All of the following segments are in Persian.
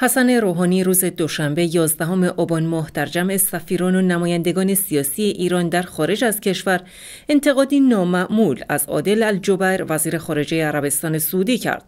حسن روحانی روز دوشنبه 11 آبان ماه در جمع سفیران و نمایندگان سیاسی ایران در خارج از کشور انتقادی نامعمول از عادل الجبر وزیر خارجه عربستان سعودی کرد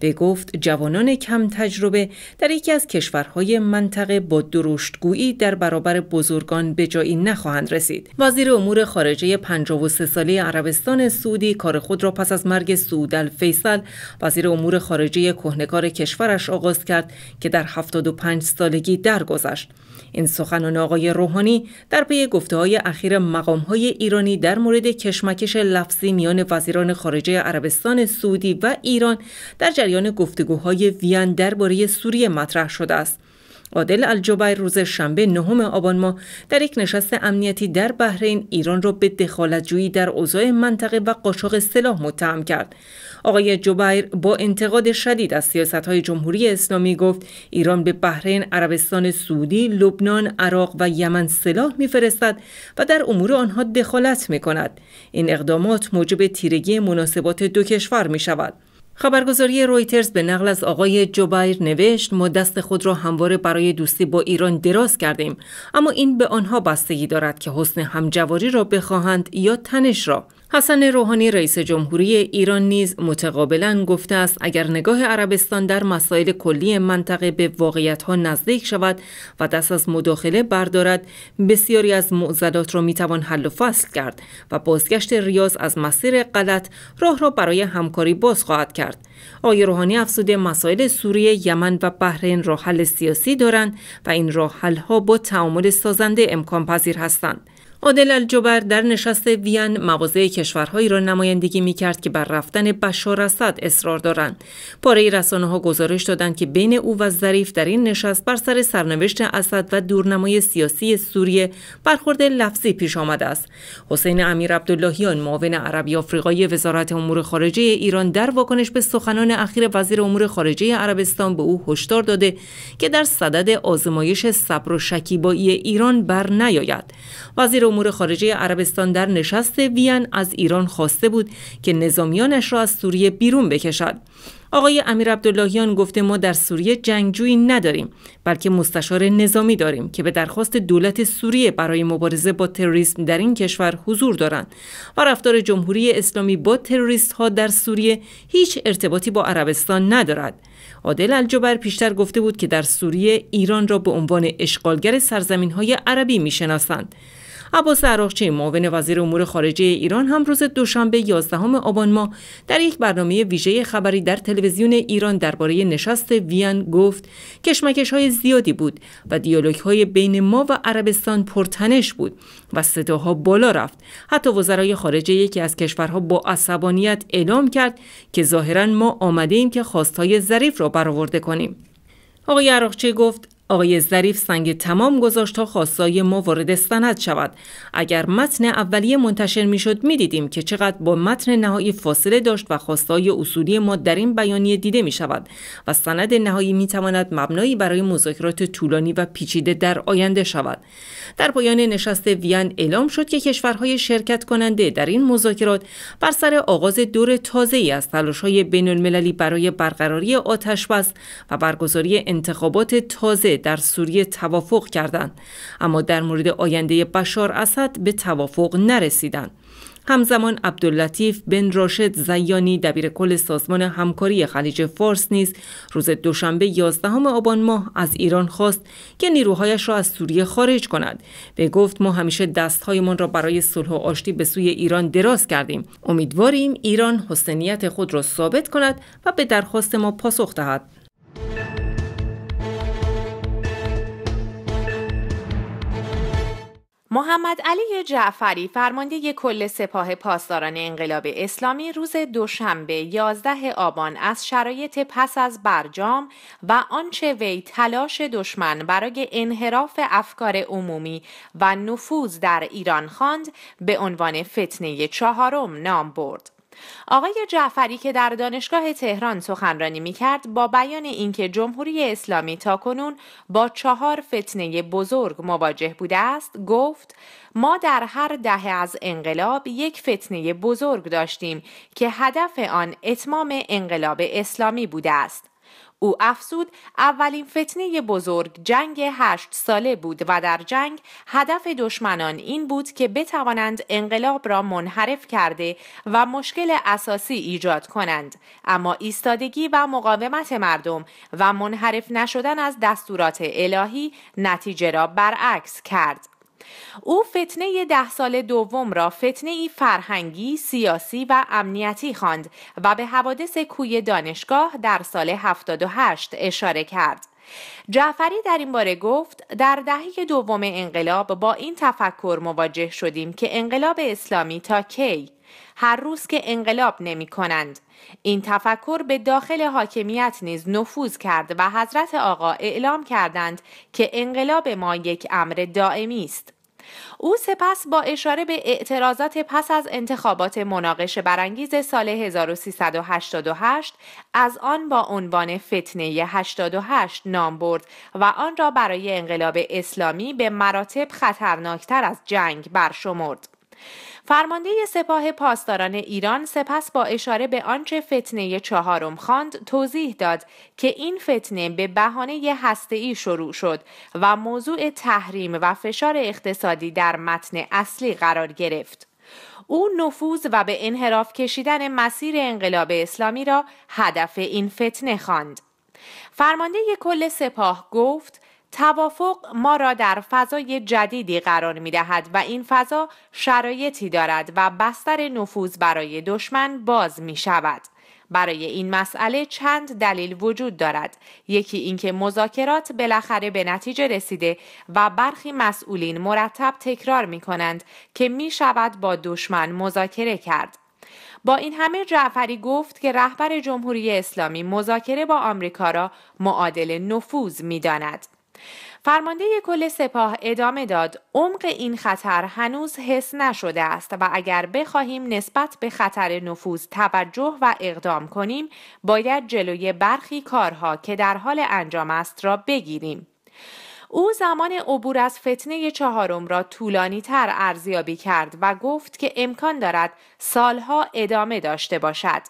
به گفت جوانان کم تجربه در یکی از کشورهای منطقه با درشتگویی در برابر بزرگان به جایی نخواهند رسید وزیر امور خارجه 53 ساله عربستان سعودی کار خود را پس از مرگ سعود الفیصل وزیر امور خارجه کهنکار کشورش آغاز کرد که در 75 سالگی درگذشت این سخنان آقای روحانی در پی گفته های اخیر مقام های ایرانی در مورد کشمکش لفظی میان وزیران خارجه عربستان سعودی و ایران در جریان گفتگوهای وین درباره سوریه مطرح شده است. عادل الجبیر روز شنبه نهم آبان ماه در یک نشست امنیتی در بحرین ایران را به جویی در اوضاع منطقه و قاچاق سلاح متهم کرد آقای جبیر با انتقاد شدید از سیاست های جمهوری اسلامی گفت ایران به بحرین، عربستان سعودی، لبنان، عراق و یمن سلاح میفرستد و در امور آنها دخالت می کند. این اقدامات موجب تیرگی مناسبات دو کشور می شود. خبرگزاری رویترز به نقل از آقای جبیر نوشت ما دست خود را همواره برای دوستی با ایران دراز کردیم اما این به آنها بستگی دارد که حسن همجواری را بخواهند یا تنش را حسن روحانی رئیس جمهوری ایران نیز متقابلا گفته است اگر نگاه عربستان در مسائل کلی منطقه به واقعیت ها نزدیک شود و دست از مداخله بردارد بسیاری از معضلات را میتوان حل و فصل کرد و بازگشت ریاض از مسیر غلط راه را برای همکاری باز خواهد کرد آقای روحانی افزوده مسائل سوریه یمن و بحرین راه حل سیاسی دارند و این راه ها با تعامل سازنده امکان پذیر هستند عادل الجبر در نشست وین مواضع کشورهایی را نمایندگی می کرد که بر رفتن بشار اسد اصرار دارند. پاره رسانه ها گزارش دادند که بین او و ظریف در این نشست بر سر سرنوشت اسد و دورنمای سیاسی سوریه برخورد لفظی پیش آمده است. حسین امیر عبداللهیان معاون عربی آفریقای وزارت امور خارجه ایران در واکنش به سخنان اخیر وزیر امور خارجه عربستان به او هشدار داده که در صدد آزمایش صبر و شکیبایی ایران بر نیاید. وزیر امور خارجه عربستان در نشست وین از ایران خواسته بود که نظامیانش را از سوریه بیرون بکشد آقای امیر عبداللهیان گفته ما در سوریه جنگجویی نداریم بلکه مستشار نظامی داریم که به درخواست دولت سوریه برای مبارزه با تروریسم در این کشور حضور دارند و رفتار جمهوری اسلامی با تروریست ها در سوریه هیچ ارتباطی با عربستان ندارد عادل الجبر پیشتر گفته بود که در سوریه ایران را به عنوان اشغالگر سرزمین های عربی میشناسند عباس عراقچی معاون وزیر امور خارجه ایران هم روز دوشنبه 11 آبان ماه در یک برنامه ویژه خبری در تلویزیون ایران درباره نشست وین گفت کشمکش های زیادی بود و دیالوگ های بین ما و عربستان پرتنش بود و صداها بالا رفت حتی وزرای خارجه یکی از کشورها با عصبانیت اعلام کرد که ظاهرا ما آمده ایم که خواستهای ظریف را برآورده کنیم آقای عراقچی گفت آقای ظریف سنگ تمام گذاشت تا خواستای ما وارد سند شود اگر متن اولیه منتشر میشد میدیدیم که چقدر با متن نهایی فاصله داشت و خواستای اصولی ما در این بیانیه دیده می شود و سند نهایی می تواند مبنایی برای مذاکرات طولانی و پیچیده در آینده شود در پایان نشست وین اعلام شد که کشورهای شرکت کننده در این مذاکرات بر سر آغاز دور تازه ای از بین المللی برای برقراری آتش بس و برگزاری انتخابات تازه در سوریه توافق کردند اما در مورد آینده بشار اسد به توافق نرسیدند همزمان عبداللطیف بن راشد زیانی دبیر کل سازمان همکاری خلیج فارس نیز روز دوشنبه 11 آبان ماه از ایران خواست که نیروهایش را از سوریه خارج کند به گفت ما همیشه دستهایمان را برای صلح و آشتی به سوی ایران دراز کردیم امیدواریم ایران حسنیت خود را ثابت کند و به درخواست ما پاسخ دهد محمد علی جعفری فرمانده کل سپاه پاسداران انقلاب اسلامی روز دوشنبه 11 آبان از شرایط پس از برجام و آنچه وی تلاش دشمن برای انحراف افکار عمومی و نفوذ در ایران خواند به عنوان فتنه چهارم نام برد. آقای جعفری که در دانشگاه تهران سخنرانی می کرد با بیان اینکه جمهوری اسلامی تا کنون با چهار فتنه بزرگ مواجه بوده است گفت ما در هر دهه از انقلاب یک فتنه بزرگ داشتیم که هدف آن اتمام انقلاب اسلامی بوده است. او افزود اولین فتنه بزرگ جنگ هشت ساله بود و در جنگ هدف دشمنان این بود که بتوانند انقلاب را منحرف کرده و مشکل اساسی ایجاد کنند اما ایستادگی و مقاومت مردم و منحرف نشدن از دستورات الهی نتیجه را برعکس کرد او فتنه ده سال دوم را فتنه ای فرهنگی، سیاسی و امنیتی خواند و به حوادث کوی دانشگاه در سال 78 اشاره کرد. جعفری در این باره گفت در دهه دوم انقلاب با این تفکر مواجه شدیم که انقلاب اسلامی تا کی هر روز که انقلاب نمی کنند. این تفکر به داخل حاکمیت نیز نفوذ کرد و حضرت آقا اعلام کردند که انقلاب ما یک امر دائمی است. او سپس با اشاره به اعتراضات پس از انتخابات مناقشه برانگیز سال 1388 از آن با عنوان فتنه 88 نام برد و آن را برای انقلاب اسلامی به مراتب خطرناکتر از جنگ برشمرد. فرمانده سپاه پاسداران ایران سپس با اشاره به آنچه فتنه چهارم خواند توضیح داد که این فتنه به بهانه ای شروع شد و موضوع تحریم و فشار اقتصادی در متن اصلی قرار گرفت. او نفوذ و به انحراف کشیدن مسیر انقلاب اسلامی را هدف این فتنه خواند. فرمانده کل سپاه گفت توافق ما را در فضای جدیدی قرار می دهد و این فضا شرایطی دارد و بستر نفوذ برای دشمن باز می شود. برای این مسئله چند دلیل وجود دارد یکی اینکه مذاکرات بالاخره به نتیجه رسیده و برخی مسئولین مرتب تکرار می کنند که می شود با دشمن مذاکره کرد با این همه جعفری گفت که رهبر جمهوری اسلامی مذاکره با آمریکا را معادل نفوذ می داند. فرمانده کل سپاه ادامه داد عمق این خطر هنوز حس نشده است و اگر بخواهیم نسبت به خطر نفوذ توجه و اقدام کنیم باید جلوی برخی کارها که در حال انجام است را بگیریم او زمان عبور از فتنه چهارم را طولانی تر ارزیابی کرد و گفت که امکان دارد سالها ادامه داشته باشد.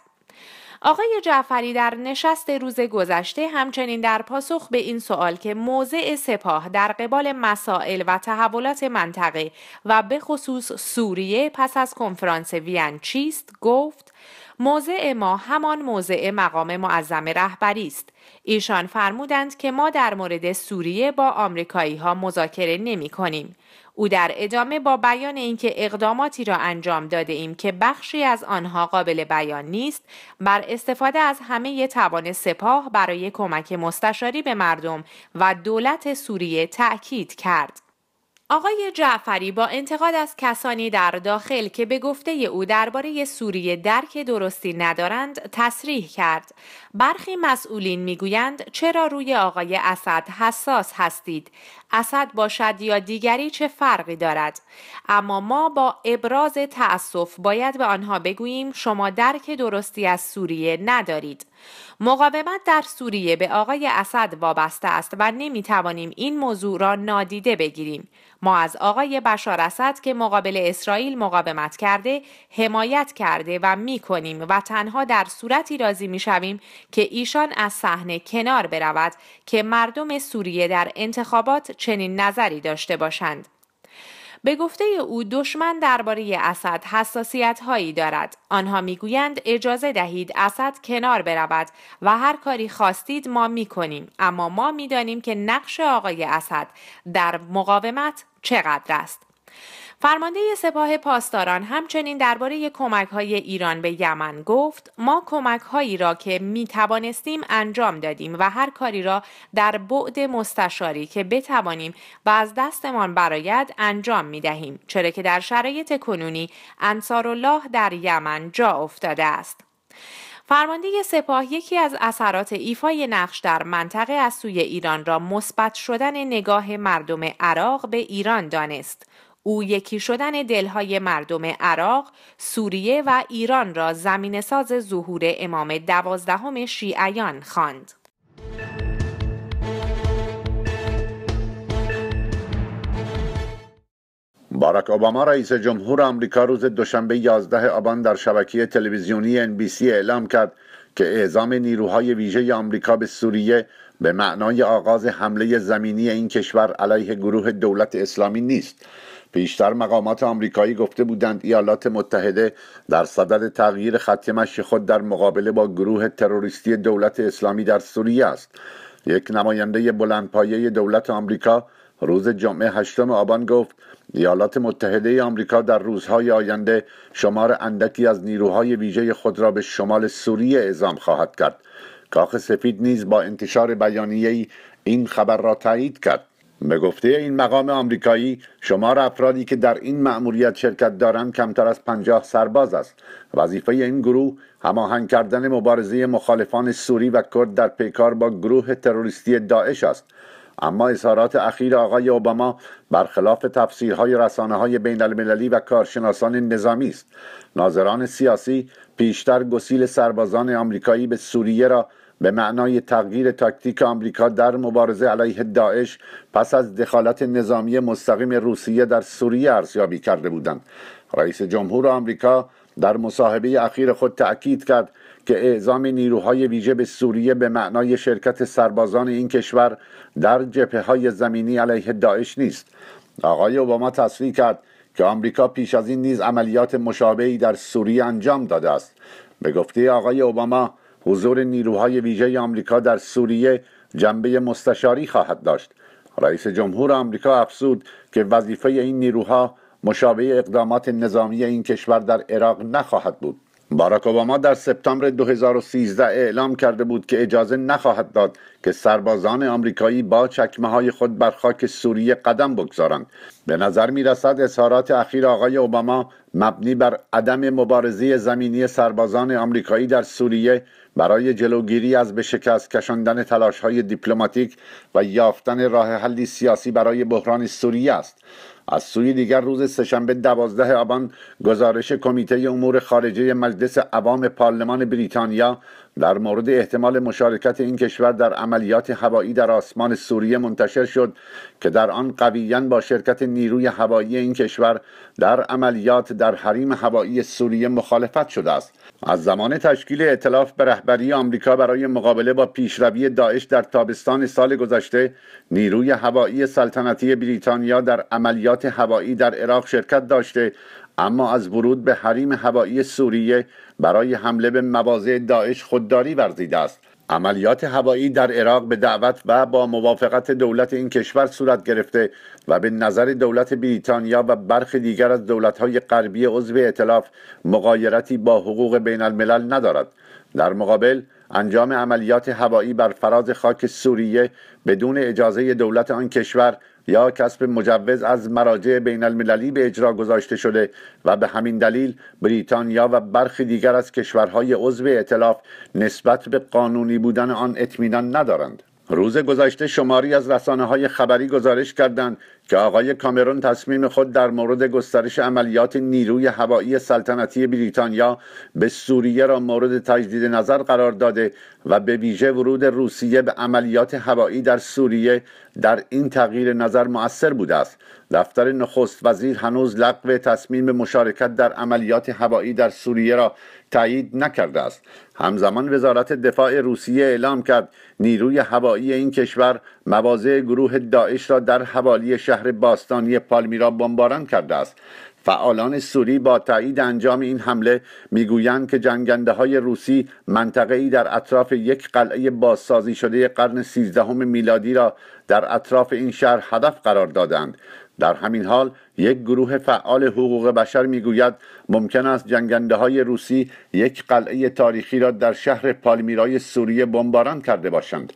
آقای جعفری در نشست روز گذشته همچنین در پاسخ به این سوال که موضع سپاه در قبال مسائل و تحولات منطقه و به خصوص سوریه پس از کنفرانس وین چیست گفت موضع ما همان موضع مقام معظم رهبری است ایشان فرمودند که ما در مورد سوریه با آمریکایی ها مذاکره نمی کنیم او در ادامه با بیان اینکه اقداماتی را انجام داده ایم که بخشی از آنها قابل بیان نیست بر استفاده از همه توان سپاه برای کمک مستشاری به مردم و دولت سوریه تأکید کرد. آقای جعفری با انتقاد از کسانی در داخل که به گفته او درباره سوریه درک درستی ندارند تصریح کرد برخی مسئولین میگویند چرا روی آقای اسد حساس هستید اسد باشد یا دیگری چه فرقی دارد اما ما با ابراز تأسف باید به آنها بگوییم شما درک درستی از سوریه ندارید مقاومت در سوریه به آقای اسد وابسته است و نمی توانیم این موضوع را نادیده بگیریم ما از آقای بشار اسد که مقابل اسرائیل مقاومت کرده حمایت کرده و می کنیم و تنها در صورتی راضی می شویم که ایشان از صحنه کنار برود که مردم سوریه در انتخابات چنین نظری داشته باشند. به گفته او دشمن درباره اسد حساسیت هایی دارد آنها میگویند اجازه دهید اسد کنار برود و هر کاری خواستید ما میکنیم اما ما میدانیم که نقش آقای اسد در مقاومت چقدر است فرمانده سپاه پاسداران همچنین درباره کمک های ایران به یمن گفت ما کمک هایی را که می انجام دادیم و هر کاری را در بعد مستشاری که بتوانیم و از دستمان براید انجام می دهیم چرا که در شرایط کنونی انصار الله در یمن جا افتاده است. فرمانده سپاه یکی از اثرات ایفای نقش در منطقه از سوی ایران را مثبت شدن نگاه مردم عراق به ایران دانست. او یکی شدن دلهای مردم عراق، سوریه و ایران را زمین ساز ظهور امام دوازدهم شیعیان خواند. باراک اوباما رئیس جمهور آمریکا روز دوشنبه 11 آبان در شبکه تلویزیونی NBC اعلام کرد که اعزام نیروهای ویژه آمریکا به سوریه به معنای آغاز حمله زمینی این کشور علیه گروه دولت اسلامی نیست پیشتر مقامات آمریکایی گفته بودند ایالات متحده در صدد تغییر خط مشی خود در مقابله با گروه تروریستی دولت اسلامی در سوریه است یک نماینده بلندپایه دولت آمریکا روز جمعه هشتم آبان گفت ایالات متحده آمریکا در روزهای آینده شمار اندکی از نیروهای ویژه خود را به شمال سوریه اعزام خواهد کرد کاخ سفید نیز با انتشار بیانیه‌ای این خبر را تایید کرد به گفته این مقام آمریکایی شمار افرادی که در این مأموریت شرکت دارند کمتر از پنجاه سرباز است وظیفه این گروه هماهنگ کردن مبارزه مخالفان سوری و کرد در پیکار با گروه تروریستی داعش است اما اظهارات اخیر آقای اوباما برخلاف تفسیرهای رسانه های بین المللی و کارشناسان نظامی است ناظران سیاسی پیشتر گسیل سربازان آمریکایی به سوریه را به معنای تغییر تاکتیک آمریکا در مبارزه علیه داعش پس از دخالت نظامی مستقیم روسیه در سوریه ارزیابی کرده بودند رئیس جمهور آمریکا در مصاحبه اخیر خود تأکید کرد که اعزام نیروهای ویژه به سوریه به معنای شرکت سربازان این کشور در جبهه های زمینی علیه داعش نیست آقای اوباما تصریح کرد که آمریکا پیش از این نیز عملیات مشابهی در سوریه انجام داده است به گفته آقای اوباما حضور نیروهای ویژه آمریکا در سوریه جنبه مستشاری خواهد داشت رئیس جمهور آمریکا افزود که وظیفه این نیروها مشابه اقدامات نظامی این کشور در عراق نخواهد بود باراک اوباما در سپتامبر 2013 اعلام کرده بود که اجازه نخواهد داد که سربازان آمریکایی با چکمه های خود بر خاک سوریه قدم بگذارند به نظر می رسد اظهارات اخیر آقای اوباما مبنی بر عدم مبارزه زمینی سربازان آمریکایی در سوریه برای جلوگیری از به شکست کشاندن تلاش دیپلماتیک و یافتن راه حلی سیاسی برای بحران سوریه است از سوی دیگر روز سهشنبه دوازده آبان گزارش کمیته امور خارجه مجلس عوام پارلمان بریتانیا در مورد احتمال مشارکت این کشور در عملیات هوایی در آسمان سوریه منتشر شد که در آن قویا با شرکت نیروی هوایی این کشور در عملیات در حریم هوایی سوریه مخالفت شده است از زمان تشکیل اطلاف به رهبری آمریکا برای مقابله با پیشروی داعش در تابستان سال گذشته نیروی هوایی سلطنتی بریتانیا در عملیات هوایی در عراق شرکت داشته اما از ورود به حریم هوایی سوریه برای حمله به مواضع داعش خودداری ورزیده است عملیات هوایی در عراق به دعوت و با موافقت دولت این کشور صورت گرفته و به نظر دولت بریتانیا و برخی دیگر از دولت‌های غربی عضو ائتلاف مقایرتی با حقوق بین الملل ندارد در مقابل انجام عملیات هوایی بر فراز خاک سوریه بدون اجازه دولت آن کشور یا کسب مجوز از مراجع بین المللی به اجرا گذاشته شده و به همین دلیل بریتانیا و برخی دیگر از کشورهای عضو اطلاف نسبت به قانونی بودن آن اطمینان ندارند روز گذشته شماری از رسانه های خبری گزارش کردند که آقای کامرون تصمیم خود در مورد گسترش عملیات نیروی هوایی سلطنتی بریتانیا به سوریه را مورد تجدید نظر قرار داده و به ویژه ورود روسیه به عملیات هوایی در سوریه در این تغییر نظر مؤثر بوده است دفتر نخست وزیر هنوز لغو تصمیم مشارکت در عملیات هوایی در سوریه را تایید نکرده است همزمان وزارت دفاع روسیه اعلام کرد نیروی هوایی این کشور مواضع گروه داعش را در حوالی شهر باستانی پالمیرا بمباران کرده است فعالان سوری با تایید انجام این حمله میگویند که جنگنده های روسی منطقه ای در اطراف یک قلعه بازسازی شده قرن سیزدهم میلادی را در اطراف این شهر هدف قرار دادند در همین حال یک گروه فعال حقوق بشر میگوید ممکن است جنگنده های روسی یک قلعه تاریخی را در شهر پالمیرای سوریه بمباران کرده باشند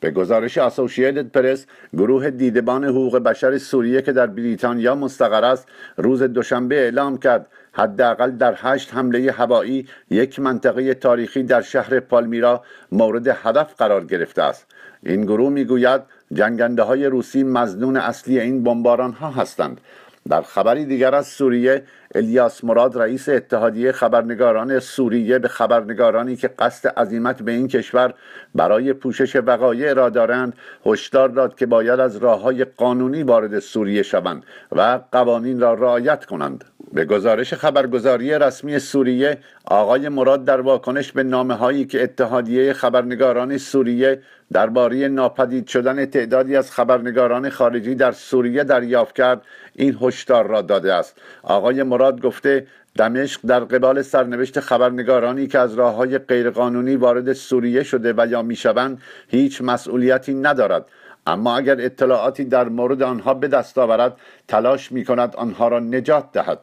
به گزارش اسوشیتد پرس گروه دیدبان حقوق بشر سوریه که در بریتانیا مستقر است روز دوشنبه اعلام کرد حداقل در هشت حمله هوایی یک منطقه تاریخی در شهر پالمیرا مورد هدف قرار گرفته است این گروه میگوید جنگنده های روسی مزنون اصلی این بمباران ها هستند در خبری دیگر از سوریه الیاس مراد رئیس اتحادیه خبرنگاران سوریه به خبرنگارانی که قصد عظیمت به این کشور برای پوشش وقایع را دارند هشدار داد که باید از راه های قانونی وارد سوریه شوند و قوانین را رعایت کنند به گزارش خبرگزاری رسمی سوریه آقای مراد در واکنش به نامه هایی که اتحادیه خبرنگاران سوریه درباره ناپدید شدن تعدادی از خبرنگاران خارجی در سوریه دریافت کرد این هشدار را داده است آقای مراد مراد گفته دمشق در قبال سرنوشت خبرنگارانی که از راه های غیرقانونی وارد سوریه شده و یا میشوند هیچ مسئولیتی ندارد اما اگر اطلاعاتی در مورد آنها به دست آورد تلاش می کند آنها را نجات دهد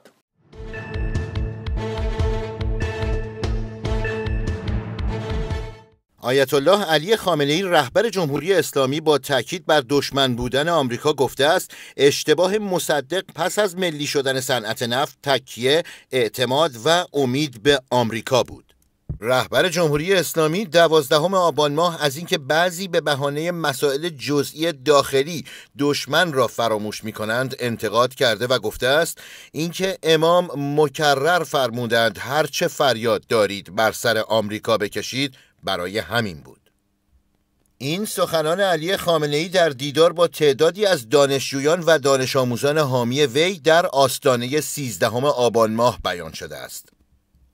آیت الله علی خامنه‌ای رهبر جمهوری اسلامی با تاکید بر دشمن بودن آمریکا گفته است اشتباه مصدق پس از ملی شدن صنعت نفت تکیه اعتماد و امید به آمریکا بود رهبر جمهوری اسلامی دوازدهم آبان ماه از اینکه بعضی به بهانه مسائل جزئی داخلی دشمن را فراموش می کنند انتقاد کرده و گفته است اینکه امام مکرر فرمودند هرچه فریاد دارید بر سر آمریکا بکشید برای همین بود این سخنان علی خامنه ای در دیدار با تعدادی از دانشجویان و دانش آموزان حامی وی در آستانه 13 آبان ماه بیان شده است.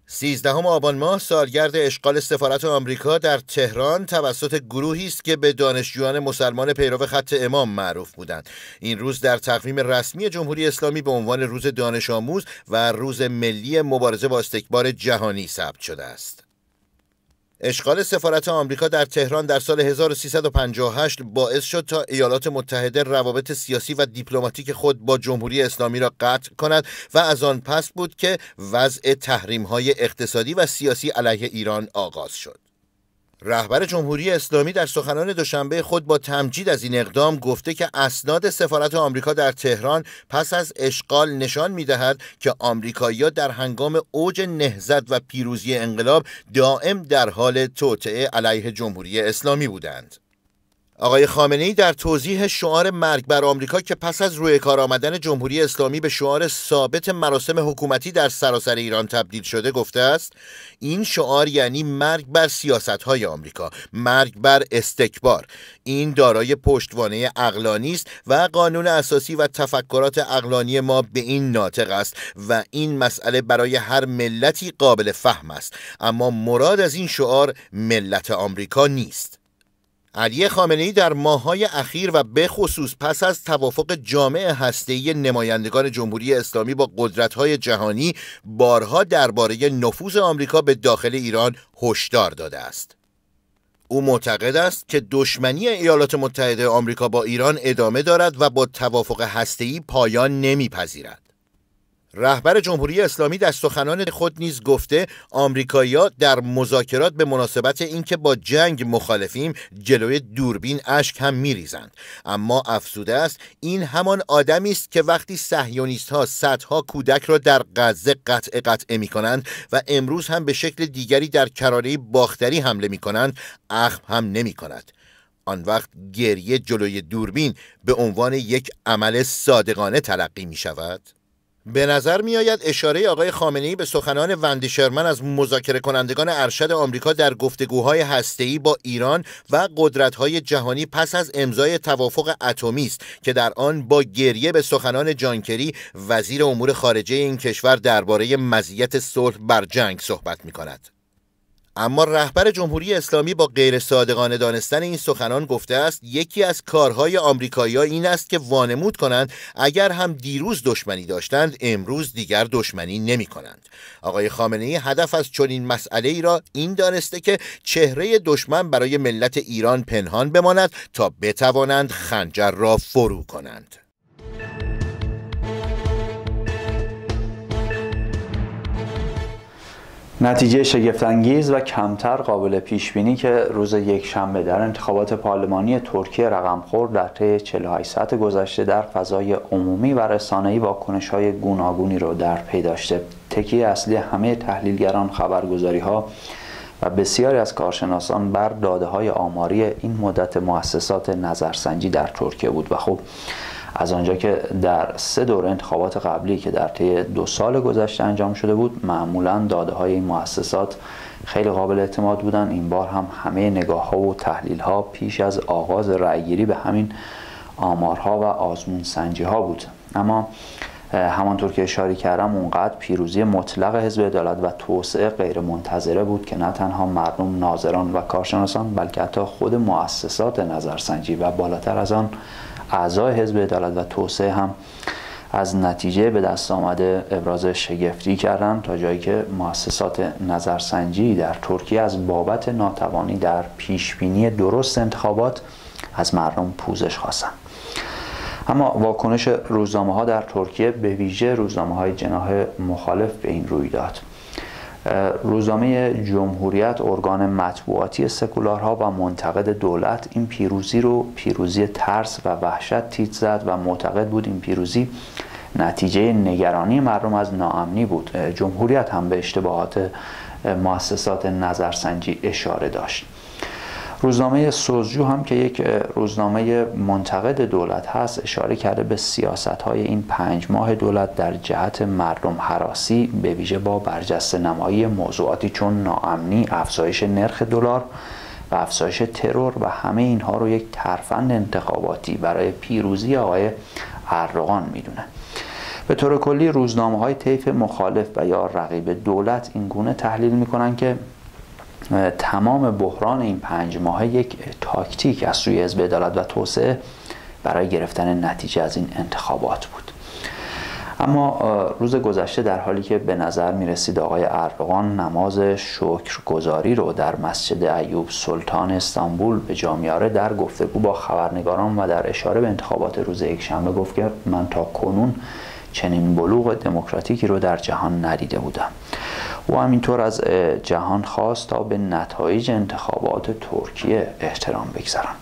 13 آبان ماه سالگرد اشغال سفارت آمریکا در تهران توسط گروهی است که به دانشجویان مسلمان پیرو خط امام معروف بودند. این روز در تقویم رسمی جمهوری اسلامی به عنوان روز دانش آموز و روز ملی مبارزه با استکبار جهانی ثبت شده است. اشغال سفارت آمریکا در تهران در سال 1358 باعث شد تا ایالات متحده روابط سیاسی و دیپلماتیک خود با جمهوری اسلامی را قطع کند و از آن پس بود که وضع تحریم های اقتصادی و سیاسی علیه ایران آغاز شد. رهبر جمهوری اسلامی در سخنان دوشنبه خود با تمجید از این اقدام گفته که اسناد سفارت آمریکا در تهران پس از اشغال نشان میدهد که آمریکایی‌ها در هنگام اوج نهزت و پیروزی انقلاب دائم در حال توطعه علیه جمهوری اسلامی بودند. آقای خامنه ای در توضیح شعار مرگ بر آمریکا که پس از روی کار آمدن جمهوری اسلامی به شعار ثابت مراسم حکومتی در سراسر ایران تبدیل شده گفته است این شعار یعنی مرگ بر سیاست های آمریکا مرگ بر استکبار این دارای پشتوانه اقلانی است و قانون اساسی و تفکرات اقلانی ما به این ناطق است و این مسئله برای هر ملتی قابل فهم است اما مراد از این شعار ملت آمریکا نیست علی ای در ماه‌های اخیر و به خصوص پس از توافق جامع هسته‌ای نمایندگان جمهوری اسلامی با قدرت‌های جهانی بارها درباره نفوذ آمریکا به داخل ایران هشدار داده است. او معتقد است که دشمنی ایالات متحده آمریکا با ایران ادامه دارد و با توافق هسته‌ای پایان پذیرد. رهبر جمهوری اسلامی در سخنان خود نیز گفته آمریکایی‌ها در مذاکرات به مناسبت اینکه با جنگ مخالفیم جلوی دوربین اشک هم میریزند اما افسوده است این همان آدمی است که وقتی صهیونیست‌ها ها صدها کودک را در غزه قطع قطع می کنند و امروز هم به شکل دیگری در کرانه باختری حمله می کنند اخم هم نمی کند آن وقت گریه جلوی دوربین به عنوان یک عمل صادقانه تلقی می شود؟ به نظر می آید اشاره آقای خامنه ای به سخنان وندی شرمن از مذاکره کنندگان ارشد آمریکا در گفتگوهای هسته‌ای با ایران و های جهانی پس از امضای توافق اتمی است که در آن با گریه به سخنان جانکری وزیر امور خارجه این کشور درباره مزیت صلح بر جنگ صحبت می کند. اما رهبر جمهوری اسلامی با غیر صادقانه دانستن این سخنان گفته است یکی از کارهای آمریکایی این است که وانمود کنند اگر هم دیروز دشمنی داشتند امروز دیگر دشمنی نمی کنند آقای خامنه هدف از چنین مسئله ای را این دانسته که چهره دشمن برای ملت ایران پنهان بماند تا بتوانند خنجر را فرو کنند نتیجه شگفتانگیز و کمتر قابل پیش بینی که روز یک شنبه در انتخابات پارلمانی ترکیه رقم خورد در طی 48 ساعت گذشته در فضای عمومی و رسانه‌ای واکنش‌های گوناگونی را در پی داشته. تکیه اصلی همه تحلیلگران خبرگزاری‌ها و بسیاری از کارشناسان بر داده های آماری این مدت مؤسسات نظرسنجی در ترکیه بود و خب از آنجا که در سه دور انتخابات قبلی که در طی دو سال گذشته انجام شده بود معمولا داده های این مؤسسات خیلی قابل اعتماد بودن این بار هم همه نگاه ها و تحلیل ها پیش از آغاز رأیگیری به همین آمارها و آزمون سنجی ها بود اما همانطور که اشاره کردم اونقدر پیروزی مطلق حزب عدالت و توسعه غیر منتظره بود که نه تنها مردم ناظران و کارشناسان بلکه حتی خود مؤسسات نظرسنجی و بالاتر از آن اعضای حزب عدالت و توسعه هم از نتیجه به دست آمده ابراز شگفتی کردند تا جایی که مؤسسات نظرسنجی در ترکیه از بابت ناتوانی در پیشبینی درست انتخابات از مردم پوزش خواستند اما واکنش روزنامه ها در ترکیه به ویژه روزنامه های جناح مخالف به این رویداد روزنامه جمهوریت ارگان مطبوعاتی سکولارها و منتقد دولت این پیروزی رو پیروزی ترس و وحشت تیت زد و معتقد بود این پیروزی نتیجه نگرانی مردم از ناامنی بود جمهوریت هم به اشتباهات مؤسسات نظرسنجی اشاره داشت روزنامه سوزجو هم که یک روزنامه منتقد دولت هست اشاره کرده به سیاست های این پنج ماه دولت در جهت مردم حراسی به ویژه با برجست نمایی موضوعاتی چون ناامنی، افزایش نرخ دلار و افزایش ترور و همه اینها رو یک ترفند انتخاباتی برای پیروزی آقای اردوغان میدونه به طور کلی روزنامه های طیف مخالف و یا رقیب دولت اینگونه تحلیل میکنن که تمام بحران این پنج ماه یک تاکتیک از سوی حزب عدالت و توسعه برای گرفتن نتیجه از این انتخابات بود اما روز گذشته در حالی که به نظر می آقای اردوغان نماز شکرگزاری رو در مسجد ایوب سلطان استانبول به جامیاره در گفتگو با خبرنگاران و در اشاره به انتخابات روز یکشنبه گفت که من تا کنون چنین بلوغ دموکراتیکی رو در جهان ندیده بودم او همینطور از جهان خواست تا به نتایج انتخابات ترکیه احترام بگذارن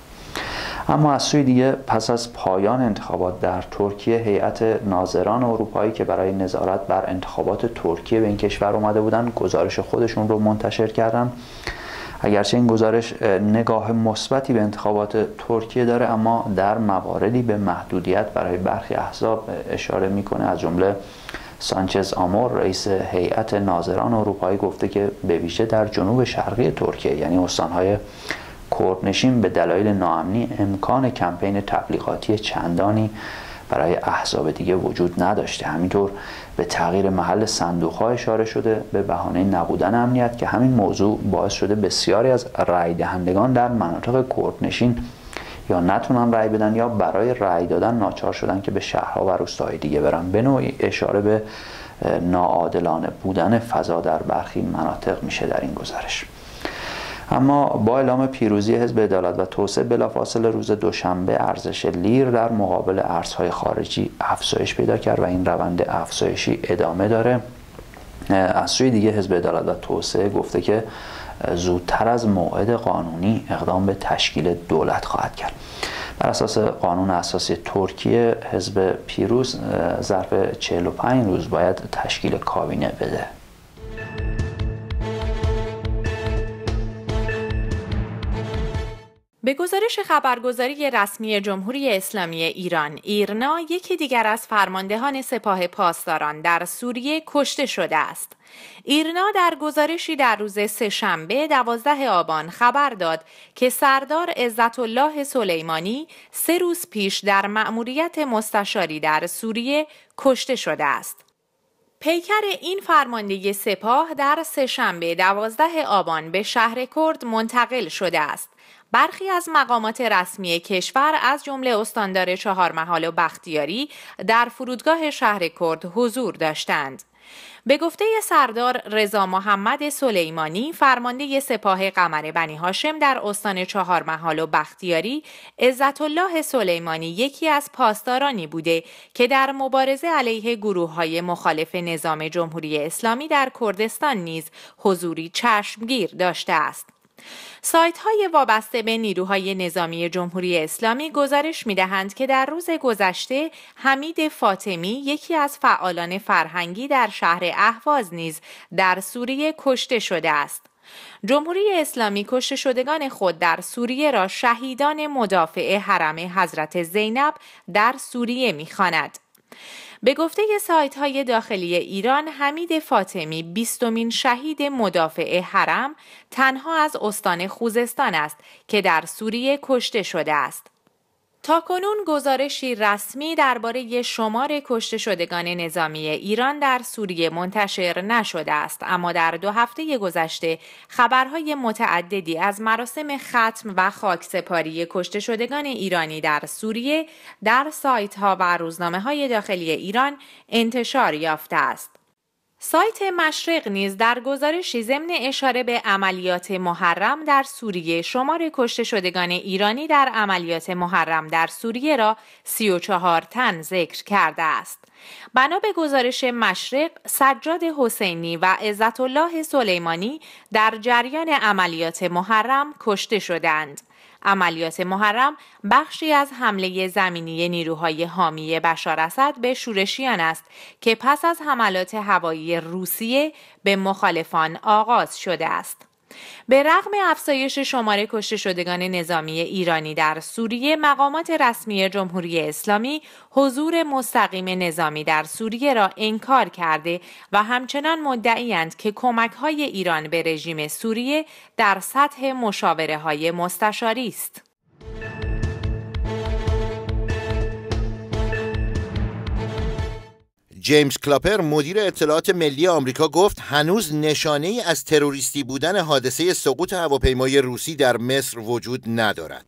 اما از سوی دیگه پس از پایان انتخابات در ترکیه هیئت ناظران اروپایی که برای نظارت بر انتخابات ترکیه به این کشور اومده بودن گزارش خودشون رو منتشر کردن اگرچه این گزارش نگاه مثبتی به انتخابات ترکیه داره اما در مواردی به محدودیت برای برخی احزاب اشاره میکنه از جمله سانچز آمور رئیس هیئت ناظران اروپایی گفته که به ویژه در جنوب شرقی ترکیه یعنی استانهای کردنشین به دلایل ناامنی امکان کمپین تبلیغاتی چندانی برای احزاب دیگه وجود نداشته همینطور به تغییر محل صندوقها اشاره شده به بهانه نبودن امنیت که همین موضوع باعث شده بسیاری از رای دهندگان در مناطق کردنشین یا نتونن رأی بدن یا برای رأی دادن ناچار شدن که به شهرها و روستاهای دیگه برن به نوعی اشاره به ناعادلانه بودن فضا در برخی مناطق میشه در این گزارش اما با اعلام پیروزی حزب عدالت و توسعه بلافاصله روز دوشنبه ارزش لیر در مقابل ارزهای خارجی افزایش پیدا کرد و این روند افزایشی ادامه داره از سوی دیگه حزب عدالت و توسعه گفته که زودتر از موعد قانونی اقدام به تشکیل دولت خواهد کرد بر اساس قانون اساسی ترکیه حزب پیروز ظرف 45 روز باید تشکیل کابینه بده به گزارش خبرگزاری رسمی جمهوری اسلامی ایران ایرنا یکی دیگر از فرماندهان سپاه پاسداران در سوریه کشته شده است ایرنا در گزارشی در روز سهشنبه دوازده آبان خبر داد که سردار عزت الله سلیمانی سه روز پیش در مأموریت مستشاری در سوریه کشته شده است پیکر این فرمانده سپاه در سهشنبه دوازده آبان به شهر کرد منتقل شده است برخی از مقامات رسمی کشور از جمله استاندار چهارمحال و بختیاری در فرودگاه شهر کرد حضور داشتند. به گفته سردار رضا محمد سلیمانی فرمانده سپاه قمر بنی هاشم در استان چهارمحال و بختیاری عزت الله سلیمانی یکی از پاسدارانی بوده که در مبارزه علیه گروه های مخالف نظام جمهوری اسلامی در کردستان نیز حضوری چشمگیر داشته است. سایت های وابسته به نیروهای نظامی جمهوری اسلامی گزارش می دهند که در روز گذشته حمید فاطمی یکی از فعالان فرهنگی در شهر اهواز نیز در سوریه کشته شده است. جمهوری اسلامی کشته شدگان خود در سوریه را شهیدان مدافع حرم حضرت زینب در سوریه میخواند. به گفته سایت های داخلی ایران حمید فاطمی بیستمین شهید مدافع حرم تنها از استان خوزستان است که در سوریه کشته شده است. تا کنون گزارشی رسمی درباره شمار کشته شدگان نظامی ایران در سوریه منتشر نشده است اما در دو هفته گذشته خبرهای متعددی از مراسم ختم و خاکسپاری کشته شدگان ایرانی در سوریه در سایت ها و روزنامه های داخلی ایران انتشار یافته است سایت مشرق نیز در گزارشی ضمن اشاره به عملیات محرم در سوریه شمار کشته شدگان ایرانی در عملیات محرم در سوریه را 34 تن ذکر کرده است. بنا به گزارش مشرق، سجاد حسینی و عزت الله سلیمانی در جریان عملیات محرم کشته شدند. عملیات محرم بخشی از حمله زمینی نیروهای حامی بشار اسد به شورشیان است که پس از حملات هوایی روسیه به مخالفان آغاز شده است. به رغم افزایش شماره کشته شدگان نظامی ایرانی در سوریه مقامات رسمی جمهوری اسلامی حضور مستقیم نظامی در سوریه را انکار کرده و همچنان مدعیند که کمک های ایران به رژیم سوریه در سطح مشاوره های مستشاری است. جیمز کلاپر مدیر اطلاعات ملی آمریکا گفت هنوز نشانه ای از تروریستی بودن حادثه سقوط هواپیمای روسی در مصر وجود ندارد.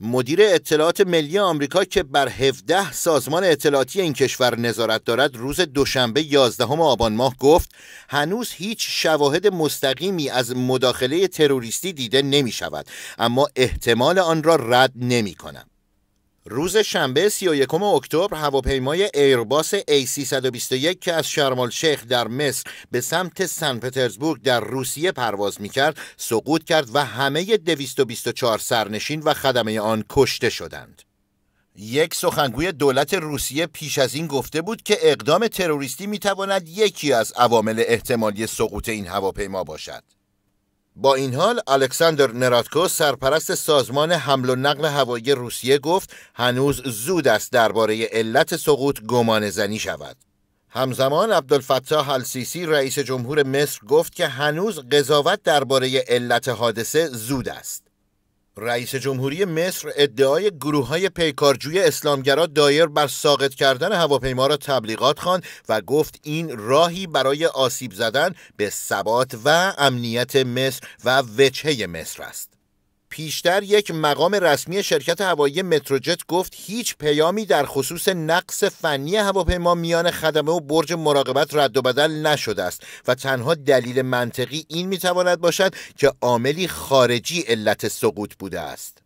مدیر اطلاعات ملی آمریکا که بر 17 سازمان اطلاعاتی این کشور نظارت دارد روز دوشنبه 11 آبان ماه گفت هنوز هیچ شواهد مستقیمی از مداخله تروریستی دیده نمی شود اما احتمال آن را رد نمی کنم. روز شنبه 31 اکتبر هواپیمای ایرباس A321 که از شرم شیخ در مصر به سمت سن پترزبورگ در روسیه پرواز میکرد سقوط کرد و همه 224 سرنشین و خدمه آن کشته شدند. یک سخنگوی دولت روسیه پیش از این گفته بود که اقدام تروریستی میتواند یکی از عوامل احتمالی سقوط این هواپیما باشد. با این حال الکساندر نراتکو سرپرست سازمان حمل و نقل هوایی روسیه گفت هنوز زود است درباره علت سقوط گمان زنی شود. همزمان عبدالفتاح السیسی رئیس جمهور مصر گفت که هنوز قضاوت درباره علت حادثه زود است. رئیس جمهوری مصر ادعای گروه های پیکارجوی اسلامگرا دایر بر ساقط کردن هواپیما را تبلیغات خواند و گفت این راهی برای آسیب زدن به ثبات و امنیت مصر و وچه مصر است. پیشتر یک مقام رسمی شرکت هوایی متروجت گفت هیچ پیامی در خصوص نقص فنی هواپیما میان خدمه و برج مراقبت رد و بدل نشده است و تنها دلیل منطقی این میتواند باشد که عاملی خارجی علت سقوط بوده است.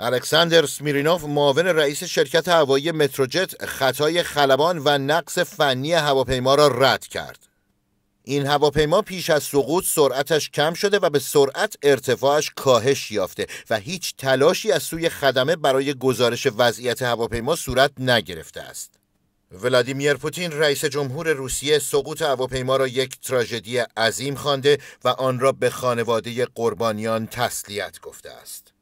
الکساندر سمیرینوف معاون رئیس شرکت هوایی متروجت خطای خلبان و نقص فنی هواپیما را رد کرد. این هواپیما پیش از سقوط سرعتش کم شده و به سرعت ارتفاعش کاهش یافته و هیچ تلاشی از سوی خدمه برای گزارش وضعیت هواپیما صورت نگرفته است. ولادیمیر پوتین رئیس جمهور روسیه سقوط هواپیما را یک تراژدی عظیم خوانده و آن را به خانواده قربانیان تسلیت گفته است.